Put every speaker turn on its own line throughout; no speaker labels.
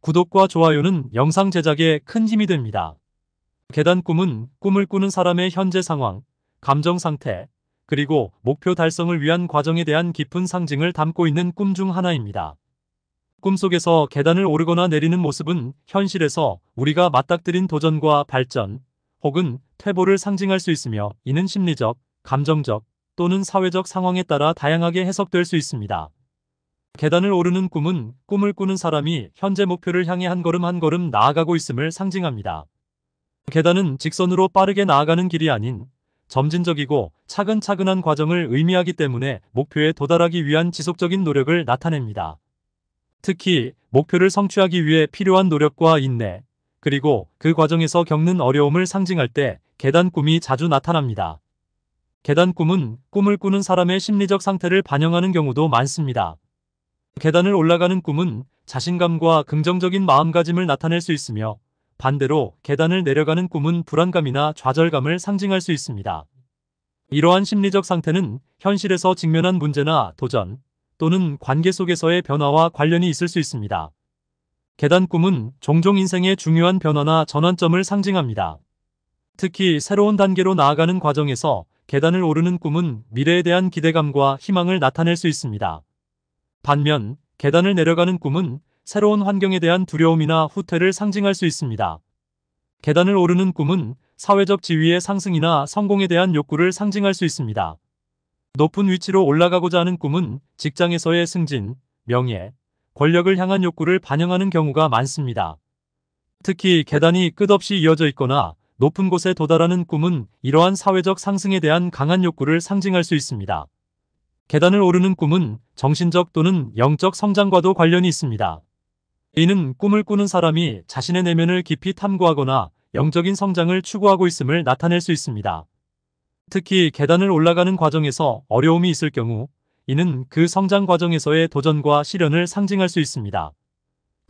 구독과 좋아요는 영상 제작에 큰 힘이 됩니다. 계단 꿈은 꿈을 꾸는 사람의 현재 상황, 감정 상태, 그리고 목표 달성을 위한 과정에 대한 깊은 상징을 담고 있는 꿈 중 하나입니다. 꿈속에서 계단을 오르거나 내리는 모습은 현실에서 우리가 맞닥뜨린 도전과 발전, 혹은 퇴보를 상징할 수 있으며 이는 심리적, 감정적 또는 사회적 상황에 따라 다양하게 해석될 수 있습니다. 계단을 오르는 꿈은 꿈을 꾸는 사람이 현재 목표를 향해 한 걸음 한 걸음 나아가고 있음을 상징합니다. 계단은 직선으로 빠르게 나아가는 길이 아닌 점진적이고 차근차근한 과정을 의미하기 때문에 목표에 도달하기 위한 지속적인 노력을 나타냅니다. 특히 목표를 성취하기 위해 필요한 노력과 인내, 그리고 그 과정에서 겪는 어려움을 상징할 때 계단 꿈이 자주 나타납니다. 계단 꿈은 꿈을 꾸는 사람의 심리적 상태를 반영하는 경우도 많습니다. 계단을 올라가는 꿈은 자신감과 긍정적인 마음가짐을 나타낼 수 있으며 반대로 계단을 내려가는 꿈은 불안감이나 좌절감을 상징할 수 있습니다. 이러한 심리적 상태는 현실에서 직면한 문제나 도전 또는 관계 속에서의 변화와 관련이 있을 수 있습니다. 계단 꿈은 종종 인생의 중요한 변화나 전환점을 상징합니다. 특히 새로운 단계로 나아가는 과정에서 계단을 오르는 꿈은 미래에 대한 기대감과 희망을 나타낼 수 있습니다. 반면 계단을 내려가는 꿈은 새로운 환경에 대한 두려움이나 후퇴를 상징할 수 있습니다. 계단을 오르는 꿈은 사회적 지위의 상승이나 성공에 대한 욕구를 상징할 수 있습니다. 높은 위치로 올라가고자 하는 꿈은 직장에서의 승진, 명예, 권력을 향한 욕구를 반영하는 경우가 많습니다. 특히 계단이 끝없이 이어져 있거나 높은 곳에 도달하는 꿈은 이러한 사회적 상승에 대한 강한 욕구를 상징할 수 있습니다. 계단을 오르는 꿈은 정신적 또는 영적 성장과도 관련이 있습니다. 이는 꿈을 꾸는 사람이 자신의 내면을 깊이 탐구하거나 영적인 성장을 추구하고 있음을 나타낼 수 있습니다. 특히 계단을 올라가는 과정에서 어려움이 있을 경우 이는 그 성장 과정에서의 도전과 시련을 상징할 수 있습니다.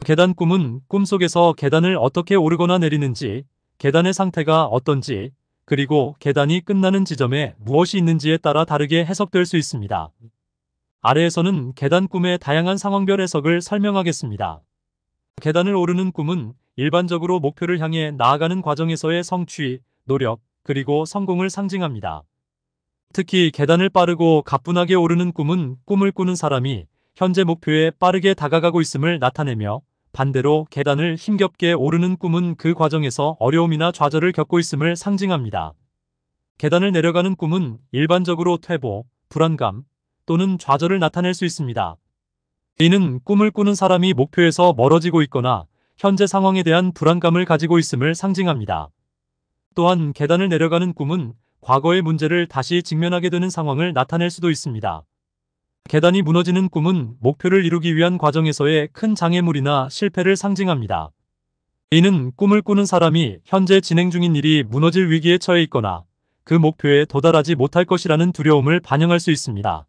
계단 꿈은 꿈속에서 계단을 어떻게 오르거나 내리는지, 계단의 상태가 어떤지, 그리고 계단이 끝나는 지점에 무엇이 있는지에 따라 다르게 해석될 수 있습니다. 아래에서는 계단 꿈의 다양한 상황별 해석을 설명하겠습니다. 계단을 오르는 꿈은 일반적으로 목표를 향해 나아가는 과정에서의 성취, 노력, 그리고 성공을 상징합니다. 특히 계단을 빠르고 가뿐하게 오르는 꿈은 꿈을 꾸는 사람이 현재 목표에 빠르게 다가가고 있음을 나타내며 반대로 계단을 힘겹게 오르는 꿈은 그 과정에서 어려움이나 좌절을 겪고 있음을 상징합니다. 계단을 내려가는 꿈은 일반적으로 퇴보, 불안감 또는 좌절을 나타낼 수 있습니다. 이는 꿈을 꾸는 사람이 목표에서 멀어지고 있거나 현재 상황에 대한 불안감을 가지고 있음을 상징합니다. 또한 계단을 내려가는 꿈은 과거의 문제를 다시 직면하게 되는 상황을 나타낼 수도 있습니다. 계단이 무너지는 꿈은 목표를 이루기 위한 과정에서의 큰 장애물이나 실패를 상징합니다. 이는 꿈을 꾸는 사람이 현재 진행 중인 일이 무너질 위기에 처해 있거나 그 목표에 도달하지 못할 것이라는 두려움을 반영할 수 있습니다.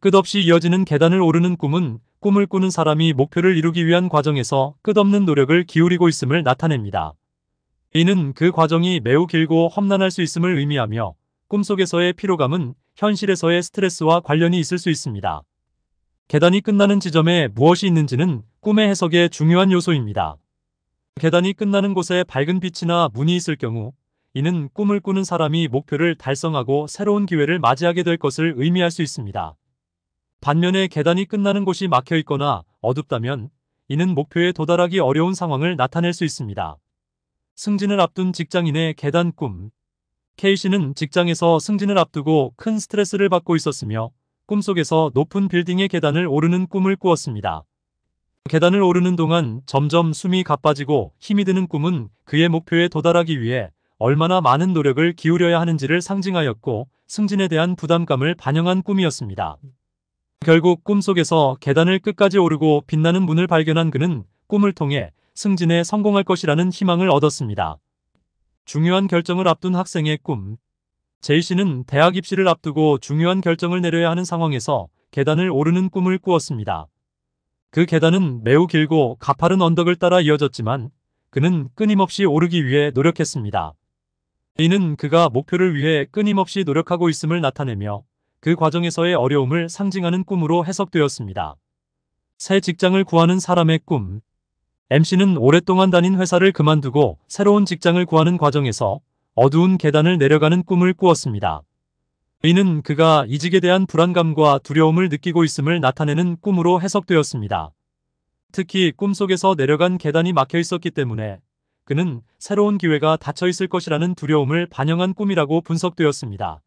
끝없이 이어지는 계단을 오르는 꿈은 꿈을 꾸는 사람이 목표를 이루기 위한 과정에서 끝없는 노력을 기울이고 있음을 나타냅니다. 이는 그 과정이 매우 길고 험난할 수 있음을 의미하며 꿈속에서의 피로감은 현실에서의 스트레스와 관련이 있을 수 있습니다. 계단이 끝나는 지점에 무엇이 있는지는 꿈의 해석의 중요한 요소입니다. 계단이 끝나는 곳에 밝은 빛이나 문이 있을 경우 이는 꿈을 꾸는 사람이 목표를 달성하고 새로운 기회를 맞이하게 될 것을 의미할 수 있습니다. 반면에 계단이 끝나는 곳이 막혀 있거나 어둡다면 이는 목표에 도달하기 어려운 상황을 나타낼 수 있습니다. 승진을 앞둔 직장인의 계단 꿈, 케이씨는 직장에서 승진을 앞두고 큰 스트레스를 받고 있었으며 꿈속에서 높은 빌딩의 계단을 오르는 꿈을 꾸었습니다. 계단을 오르는 동안 점점 숨이 가빠지고 힘이 드는 꿈은 그의 목표에 도달하기 위해 얼마나 많은 노력을 기울여야 하는지를 상징하였고 승진에 대한 부담감을 반영한 꿈이었습니다. 결국 꿈속에서 계단을 끝까지 오르고 빛나는 문을 발견한 그는 꿈을 통해 승진에 성공할 것이라는 희망을 얻었습니다. 중요한 결정을 앞둔 학생의 꿈 제이씨는 대학 입시를 앞두고 중요한 결정을 내려야 하는 상황에서 계단을 오르는 꿈을 꾸었습니다. 그 계단은 매우 길고 가파른 언덕을 따라 이어졌지만 그는 끊임없이 오르기 위해 노력했습니다. 이는 그가 목표를 위해 끊임없이 노력하고 있음을 나타내며 그 과정에서의 어려움을 상징하는 꿈으로 해석되었습니다. 새 직장을 구하는 사람의 꿈 m c 는 오랫동안 다닌 회사를 그만두고 새로운 직장을 구하는 과정에서 어두운 계단을 내려가는 꿈을 꾸었습니다. 이는 그가 이직에 대한 불안감과 두려움을 느끼고 있음을 나타내는 꿈으로 해석되었습니다. 특히 꿈속에서 내려간 계단이 막혀 있었기 때문에 그는 새로운 기회가 닫혀 있을 것이라는 두려움을 반영한 꿈이라고 분석되었습니다.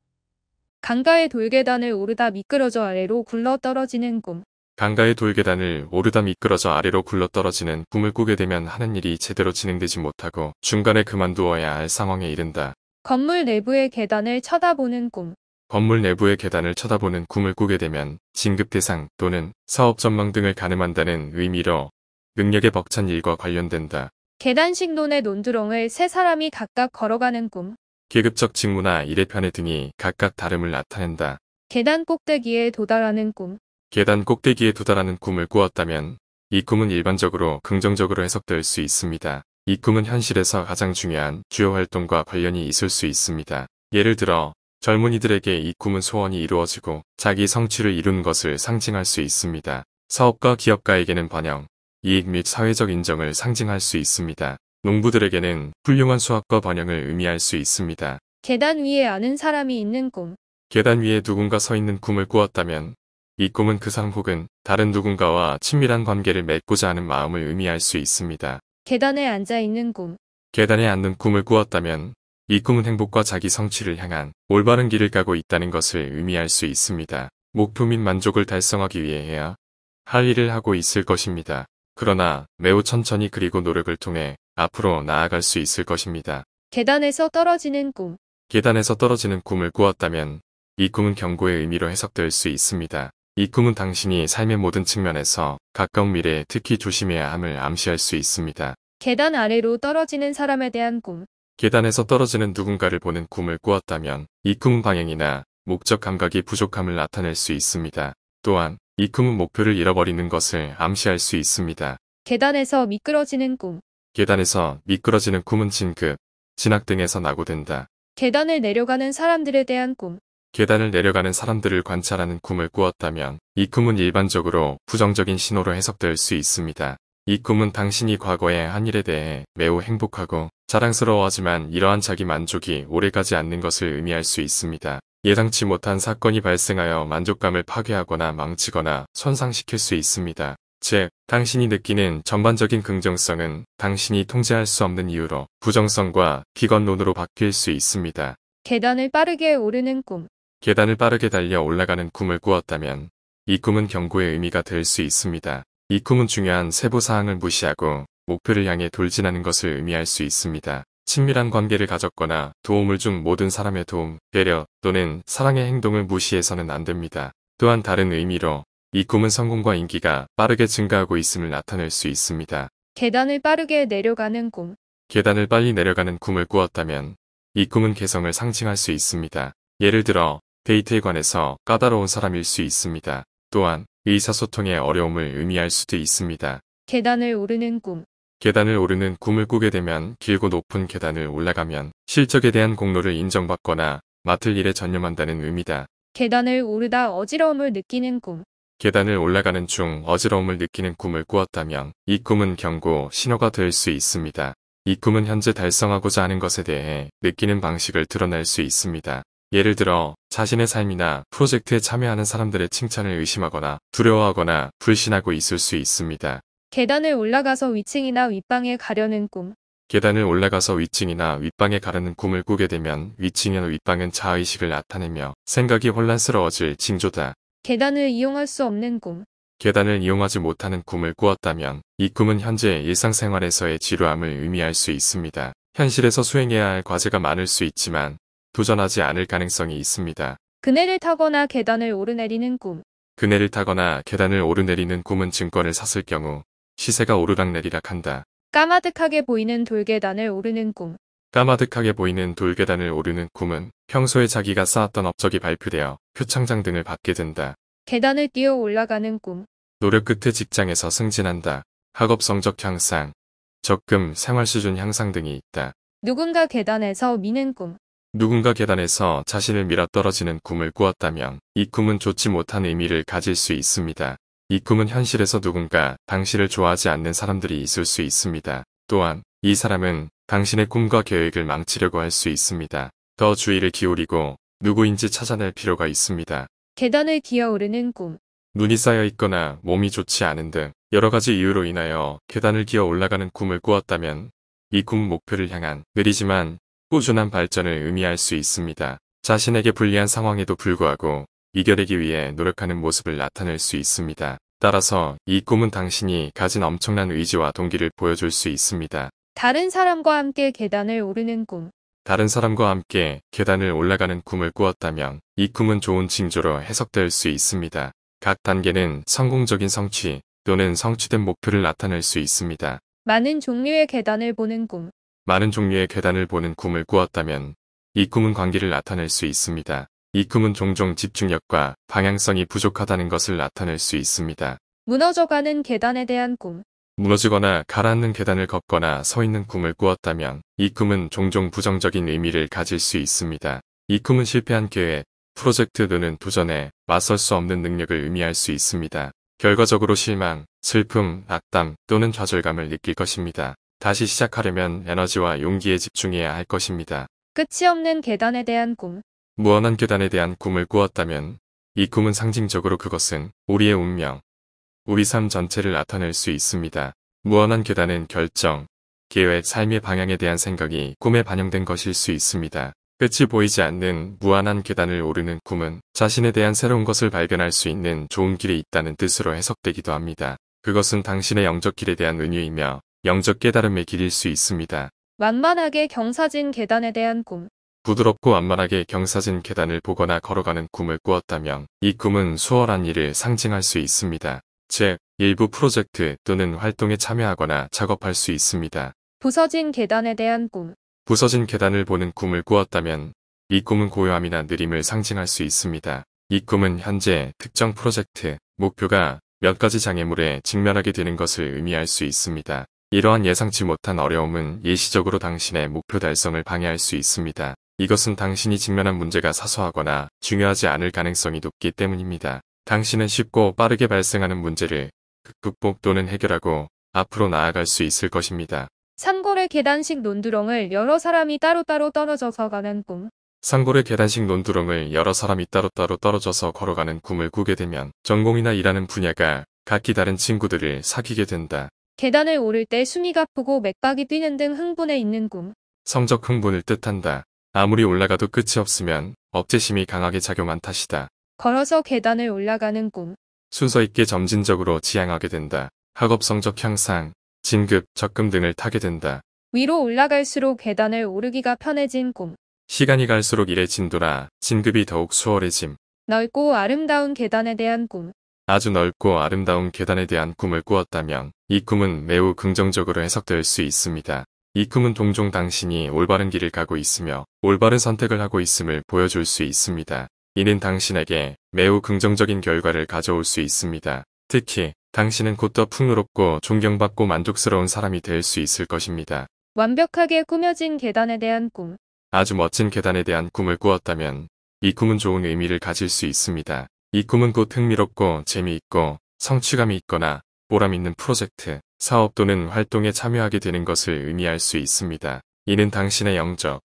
강가의 돌계단을 오르다 미끄러져 아래로 굴러 떨어지는 꿈.
강가의 돌계단을 오르다 미끄러져 아래로 굴러떨어지는 꿈을 꾸게 되면 하는 일이 제대로 진행되지 못하고 중간에 그만두어야 할 상황에 이른다.
건물 내부의 계단을 쳐다보는 꿈.
건물 내부의 계단을 쳐다보는 꿈을 꾸게 되면 진급 대상 또는 사업 전망 등을 가늠한다는 의미로 능력에 벅찬 일과 관련된다.
계단식 논의 논두렁을 세 사람이 각각 걸어가는 꿈.
계급적 직무나 일의 편의 등이 각각 다름을 나타낸다.
계단 꼭대기에 도달하는 꿈.
계단 꼭대기에 도달하는 꿈을 꾸었다면 이 꿈은 일반적으로 긍정적으로 해석될 수 있습니다. 이 꿈은 현실에서 가장 중요한 주요 활동과 관련이 있을 수 있습니다. 예를 들어 젊은이들에게 이 꿈은 소원이 이루어지고 자기 성취를 이룬 것을 상징할 수 있습니다. 사업가 기업가에게는 번영, 이익 및 사회적 인정을 상징할 수 있습니다. 농부들에게는 훌륭한 수확과 번영을 의미할 수 있습니다.
계단 위에 아는 사람이 있는 꿈
계단 위에 누군가 서 있는 꿈을 꾸었다면 이 꿈은 그 상 혹은 다른 누군가와 친밀한 관계를 맺고자 하는 마음을 의미할 수 있습니다.
계단에 앉아있는 꿈
계단에 앉는 꿈을 꾸었다면 이 꿈은 행복과 자기 성취를 향한 올바른 길을 가고 있다는 것을 의미할 수 있습니다. 목표 및 만족을 달성하기 위해 해야 할 일을 하고 있을 것입니다. 그러나 매우 천천히 그리고 노력을 통해 앞으로 나아갈 수 있을 것입니다.
계단에서 떨어지는 꿈
계단에서 떨어지는 꿈을 꾸었다면 이 꿈은 경고의 의미로 해석될 수 있습니다. 이 꿈은 당신이 삶의 모든 측면에서 가까운 미래에 특히 조심해야 함을 암시할 수 있습니다.
계단 아래로 떨어지는 사람에 대한 꿈.
계단에서 떨어지는 누군가를 보는 꿈을 꾸었다면 이 꿈은 방향이나 목적 감각이 부족함을 나타낼 수 있습니다. 또한 이 꿈은 목표를 잃어버리는 것을 암시할 수 있습니다.
계단에서 미끄러지는 꿈.
계단에서 미끄러지는 꿈은 진급, 진학 등에서 나고된다.
계단을 내려가는 사람들에 대한 꿈.
계단을 내려가는 사람들을 관찰하는 꿈을 꾸었다면 이 꿈은 일반적으로 부정적인 신호로 해석될 수 있습니다. 이 꿈은 당신이 과거의 한 일에 대해 매우 행복하고 자랑스러워하지만 이러한 자기 만족이 오래가지 않는 것을 의미할 수 있습니다. 예상치 못한 사건이 발생하여 만족감을 파괴하거나 망치거나 손상시킬 수 있습니다. 즉, 당신이 느끼는 전반적인 긍정성은 당신이 통제할 수 없는 이유로 부정성과 비건론으로 바뀔 수 있습니다.
계단을 빠르게 오르는 꿈
계단을 빠르게 달려 올라가는 꿈을 꾸었다면 이 꿈은 경고의 의미가 될 수 있습니다. 이 꿈은 중요한 세부사항을 무시하고 목표를 향해 돌진하는 것을 의미할 수 있습니다. 친밀한 관계를 가졌거나 도움을 준 모든 사람의 도움, 배려 또는 사랑의 행동을 무시해서는 안 됩니다. 또한 다른 의미로 이 꿈은 성공과 인기가 빠르게 증가하고 있음을 나타낼 수 있습니다.
계단을 빠르게 내려가는 꿈
계단을 빨리 내려가는 꿈을 꾸었다면 이 꿈은 개성을 상징할 수 있습니다. 예를 들어 데이트에 관해서 까다로운 사람일 수 있습니다. 또한 의사소통의 어려움을 의미할 수도 있습니다.
계단을 오르는 꿈.
계단을 오르는 꿈을 꾸게 되면 길고 높은 계단을 올라가면 실적에 대한 공로를 인정받거나 맡을 일에 전념한다는 의미다.
계단을 오르다 어지러움을 느끼는 꿈.
계단을 올라가는 중 어지러움을 느끼는 꿈을 꾸었다면 이 꿈은 경고, 신호가 될 수 있습니다. 이 꿈은 현재 달성하고자 하는 것에 대해 느끼는 방식을 드러낼 수 있습니다. 예를 들어 자신의 삶이나 프로젝트에 참여하는 사람들의 칭찬을 의심하거나 두려워하거나 불신하고 있을 수 있습니다.
계단을 올라가서 위층이나 윗방에 가려는 꿈
계단을 올라가서 위층이나 윗방에 가려는 꿈을 꾸게 되면 위층이나 윗방은 자의식을 나타내며 생각이 혼란스러워질 징조다.
계단을 이용할 수 없는 꿈
계단을 이용하지 못하는 꿈을 꾸었다면 이 꿈은 현재 일상생활에서의 지루함을 의미할 수 있습니다. 현실에서 수행해야 할 과제가 많을 수 있지만 도전하지 않을 가능성이 있습니다.
그네를 타거나 계단을 오르내리는 꿈.
그네를 타거나 계단을 오르내리는 꿈은 증권을 샀을 경우 시세가 오르락내리락 한다.
까마득하게 보이는 돌계단을 오르는 꿈.
까마득하게 보이는 돌계단을 오르는 꿈은 평소에 자기가 쌓았던 업적이 발표되어 표창장 등을 받게 된다.
계단을 뛰어 올라가는 꿈.
노력 끝에 직장에서 승진한다. 학업 성적 향상, 적금, 생활 수준 향상 등이 있다.
누군가 계단에서 미는 꿈.
누군가 계단에서 자신을 밀어 떨어지는 꿈을 꾸었다면 이 꿈은 좋지 못한 의미를 가질 수 있습니다. 이 꿈은 현실에서 누군가 당신을 좋아하지 않는 사람들이 있을 수 있습니다. 또한 이 사람은 당신의 꿈과 계획을 망치려고 할 수 있습니다. 더 주의를 기울이고 누구인지 찾아낼 필요가 있습니다.
계단을 기어오르는 꿈
눈이 쌓여 있거나 몸이 좋지 않은 등 여러 가지 이유로 인하여 계단을 기어 올라가는 꿈을 꾸었다면 이 꿈 목표를 향한 느리지만 꾸준한 발전을 의미할 수 있습니다. 자신에게 불리한 상황에도 불구하고 이겨내기 위해 노력하는 모습을 나타낼 수 있습니다. 따라서 이 꿈은 당신이 가진 엄청난 의지와 동기를 보여줄 수 있습니다.
다른 사람과 함께 계단을 오르는 꿈
다른 사람과 함께 계단을 올라가는 꿈을 꾸었다면 이 꿈은 좋은 징조로 해석될 수 있습니다. 각 단계는 성공적인 성취 또는 성취된 목표를 나타낼 수 있습니다.
많은 종류의 계단을 보는 꿈
많은 종류의 계단을 보는 꿈을 꾸었다면 이 꿈은 관계를 나타낼 수 있습니다. 이 꿈은 종종 집중력과 방향성이 부족하다는 것을 나타낼 수 있습니다.
무너져가는 계단에 대한 꿈
무너지거나 가라앉는 계단을 걷거나 서 있는 꿈을 꾸었다면 이 꿈은 종종 부정적인 의미를 가질 수 있습니다. 이 꿈은 실패한 계획, 프로젝트 또는 도전에 맞설 수 없는 능력을 의미할 수 있습니다. 결과적으로 실망, 슬픔, 악담 또는 좌절감을 느낄 것입니다. 다시 시작하려면 에너지와 용기에 집중해야 할 것입니다.
끝이 없는 계단에 대한 꿈.
무한한 계단에 대한 꿈을 꾸었다면 이 꿈은 상징적으로 그것은 우리의 운명, 우리 삶 전체를 나타낼 수 있습니다. 무한한 계단은 결정, 계획, 삶의 방향에 대한 생각이 꿈에 반영된 것일 수 있습니다. 끝이 보이지 않는 무한한 계단을 오르는 꿈은 자신에 대한 새로운 것을 발견할 수 있는 좋은 길이 있다는 뜻으로 해석되기도 합니다. 그것은 당신의 영적 길에 대한 은유이며 영적 깨달음의 길일 수 있습니다.
완만하게 경사진 계단에 대한 꿈.
부드럽고 완만하게 경사진 계단을 보거나 걸어가는 꿈을 꾸었다면 이 꿈은 수월한 일을 상징할 수 있습니다. 즉, 일부 프로젝트 또는 활동에 참여하거나 작업할 수 있습니다.
부서진 계단에 대한 꿈.
부서진 계단을 보는 꿈을 꾸었다면 이 꿈은 고요함이나 느림을 상징할 수 있습니다. 이 꿈은 현재 특정 프로젝트, 목표가 몇 가지 장애물에 직면하게 되는 것을 의미할 수 있습니다. 이러한 예상치 못한 어려움은 예시적으로 당신의 목표 달성을 방해할 수 있습니다. 이것은 당신이 직면한 문제가 사소하거나 중요하지 않을 가능성이 높기 때문입니다. 당신은 쉽고 빠르게 발생하는 문제를 극복 또는 해결하고 앞으로 나아갈 수 있을 것입니다.
산골의 계단식 논두렁을 여러 사람이 따로따로 떨어져서 가는 꿈
산골의 계단식 논두렁을 여러 사람이 따로따로 떨어져서 걸어가는 꿈을 꾸게 되면 전공이나 일하는 분야가 각기 다른 친구들을 사귀게 된다.
계단을 오를 때 숨이 가쁘고 맥박이 뛰는 등 흥분에 있는 꿈.
성적 흥분을 뜻한다. 아무리 올라가도 끝이 없으면 억제심이 강하게 작용한 탓이다.
걸어서 계단을 올라가는 꿈.
순서 있게 점진적으로 지향하게 된다. 학업 성적 향상, 진급, 적금 등을 타게 된다.
위로 올라갈수록 계단을 오르기가 편해진 꿈.
시간이 갈수록 일의 진도라 진급이 더욱 수월해짐.
넓고 아름다운 계단에 대한 꿈.
아주 넓고 아름다운 계단에 대한 꿈을 꾸었다면 이 꿈은 매우 긍정적으로 해석될 수 있습니다. 이 꿈은 동종 당신이 올바른 길을 가고 있으며 올바른 선택을 하고 있음을 보여줄 수 있습니다. 이는 당신에게 매우 긍정적인 결과를 가져올 수 있습니다. 특히 당신은 곧 더 풍요롭고 존경받고 만족스러운 사람이 될 수 있을 것입니다.
완벽하게 꾸며진 계단에 대한 꿈
아주 멋진 계단에 대한 꿈을 꾸었다면 이 꿈은 좋은 의미를 가질 수 있습니다. 이 꿈은 곧 흥미롭고 재미있고 성취감이 있거나 보람 있는 프로젝트, 사업 또는 활동에 참여하게 되는 것을 의미할 수 있습니다. 이는 당신의 영적,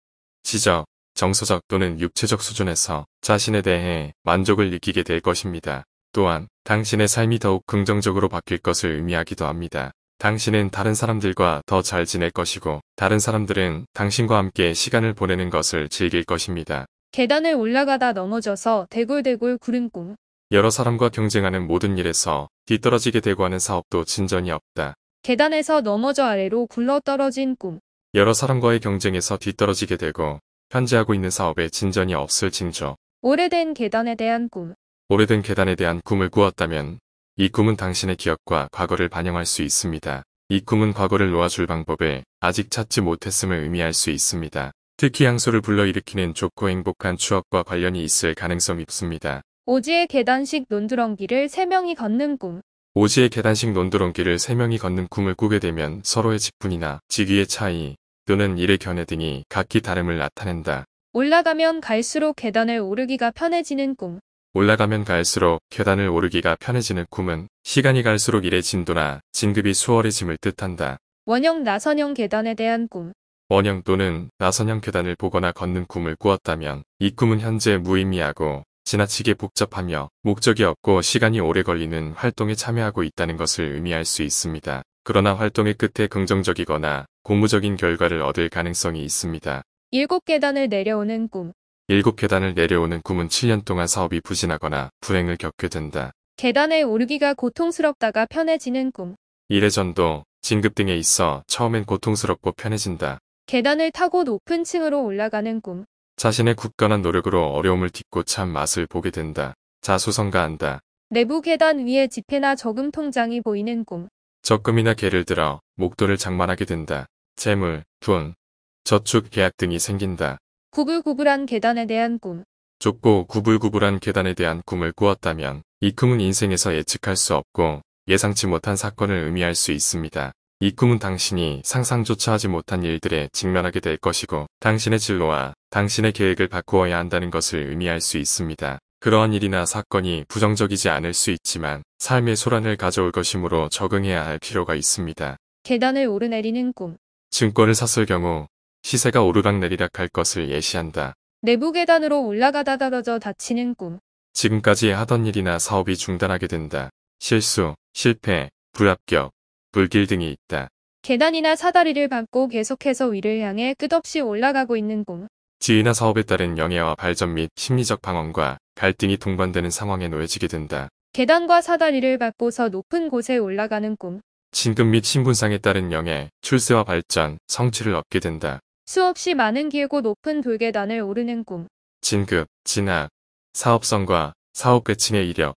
지적, 정서적 또는 육체적 수준에서 자신에 대해 만족을 느끼게 될 것입니다. 또한 당신의 삶이 더욱 긍정적으로 바뀔 것을 의미하기도 합니다. 당신은 다른 사람들과 더 잘 지낼 것이고 다른 사람들은 당신과 함께 시간을 보내는 것을 즐길 것입니다.
계단을 올라가다 넘어져서 대굴대굴 구름꿈.
여러 사람과 경쟁하는 모든 일에서 뒤떨어지게 되고 하는 사업도 진전이 없다.
계단에서 넘어져 아래로 굴러 떨어진 꿈.
여러 사람과의 경쟁에서 뒤떨어지게 되고 현재 하고 있는 사업에 진전이 없을 징조.
오래된 계단에 대한 꿈.
오래된 계단에 대한 꿈을 꾸었다면 이 꿈은 당신의 기억과 과거를 반영할 수 있습니다. 이 꿈은 과거를 놓아줄 방법에 아직 찾지 못했음을 의미할 수 있습니다. 특히 향수를 불러일으키는 좋고 행복한 추억과 관련이 있을 가능성이 높습니다.
오지의 계단식 논두렁길을 3명이 걷는 꿈
오지의 계단식 논두렁길을 3명이 걷는 꿈을 꾸게 되면 서로의 직분이나 직위의 차이 또는 일의 견해 등이 각기 다름을 나타낸다.
올라가면 갈수록 계단을 오르기가 편해지는 꿈
올라가면 갈수록 계단을 오르기가 편해지는 꿈은 시간이 갈수록 일의 진도나 진급이 수월해짐을 뜻한다.
원형 나선형 계단에 대한 꿈
원형 또는 나선형 계단을 보거나 걷는 꿈을 꾸었다면 이 꿈은 현재 무의미하고 지나치게 복잡하며 목적이 없고 시간이 오래 걸리는 활동에 참여하고 있다는 것을 의미할 수 있습니다. 그러나 활동의 끝에 긍정적이거나 고무적인 결과를 얻을 가능성이 있습니다.
일곱 계단을 내려오는 꿈
일곱 계단을 내려오는 꿈은 7년 동안 사업이 부진하거나 불행을 겪게 된다.
계단에 오르기가 고통스럽다가 편해지는 꿈
이래전도 진급 등에 있어 처음엔 고통스럽고 편해진다.
계단을 타고 높은 층으로 올라가는 꿈.
자신의 굳건한 노력으로 어려움을 딛고 참 맛을 보게 된다. 자수성가한다.
내부 계단 위에 지폐나 저금 통장이 보이는 꿈.
적금이나 개를 들어 목돈을 장만하게 된다. 재물, 돈, 저축 계약 등이 생긴다.
구불구불한 계단에 대한 꿈.
좁고 구불구불한 계단에 대한 꿈을 꾸었다면 이 꿈은 인생에서 예측할 수 없고 예상치 못한 사건을 의미할 수 있습니다. 이 꿈은 당신이 상상조차 하지 못한 일들에 직면하게 될 것이고 당신의 진로와 당신의 계획을 바꾸어야 한다는 것을 의미할 수 있습니다. 그러한 일이나 사건이 부정적이지 않을 수 있지만 삶의 소란을 가져올 것이므로 적응해야 할 필요가 있습니다.
계단을 오르내리는 꿈
증권을 샀을 경우 시세가 오르락내리락 할 것을 예시한다.
내부 계단으로 올라가다 떨어져 다치는 꿈
지금까지 하던 일이나 사업이 중단하게 된다. 실수, 실패, 불합격, 불길 등이 있다.
계단이나 사다리를 밟고 계속해서 위를 향해 끝없이 올라가고 있는 꿈.
지위나 사업에 따른 영예와 발전 및 심리적 방언과 갈등이 동반되는 상황에 놓여지게 된다.
계단과 사다리를 밟고서 높은 곳에 올라가는 꿈.
진급 및 신분상에 따른 영예, 출세와 발전, 성취를 얻게 된다.
수없이 많은 길고 높은 돌계단을 오르는 꿈.
진급, 진학, 사업성과 사업 배칭의 이력,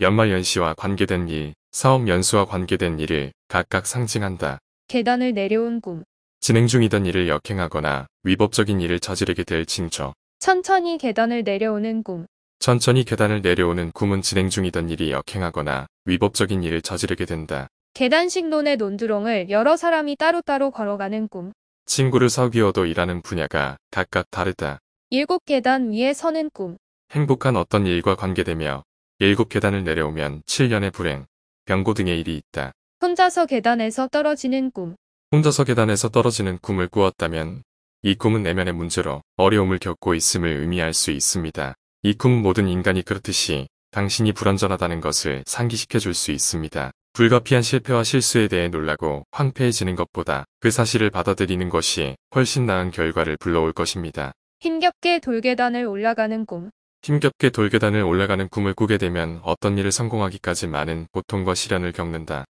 연말 연시와 관계된 일, 사업 연수와 관계된 일을 각각 상징한다.
계단을 내려온 꿈.
진행 중이던 일을 역행하거나 위법적인 일을 저지르게 될 징조.
천천히 계단을 내려오는 꿈.
천천히 계단을 내려오는 꿈은 진행 중이던 일이 역행하거나 위법적인 일을 저지르게 된다.
계단식론의 논두렁을 여러 사람이 따로따로 걸어가는 꿈.
친구를 사귀어도 일하는 분야가 각각 다르다.
일곱 계단 위에 서는 꿈.
행복한 어떤 일과 관계되며 일곱 계단을 내려오면 7년의 불행, 병고 등의 일이 있다.
혼자서 계단에서 떨어지는 꿈.
혼자서 계단에서 떨어지는 꿈을 꾸었다면 이 꿈은 내면의 문제로 어려움을 겪고 있음을 의미할 수 있습니다. 이 꿈은 모든 인간이 그렇듯이 당신이 불완전하다는 것을 상기시켜 줄 수 있습니다. 불가피한 실패와 실수에 대해 놀라고 황폐해지는 것보다 그 사실을 받아들이는 것이 훨씬 나은 결과를 불러올 것입니다.
힘겹게 돌계단을 올라가는 꿈.
힘겹게 돌계단을 올라가는 꿈을 꾸게 되면 어떤 일을 성공하기까지 많은 고통과 시련을 겪는다.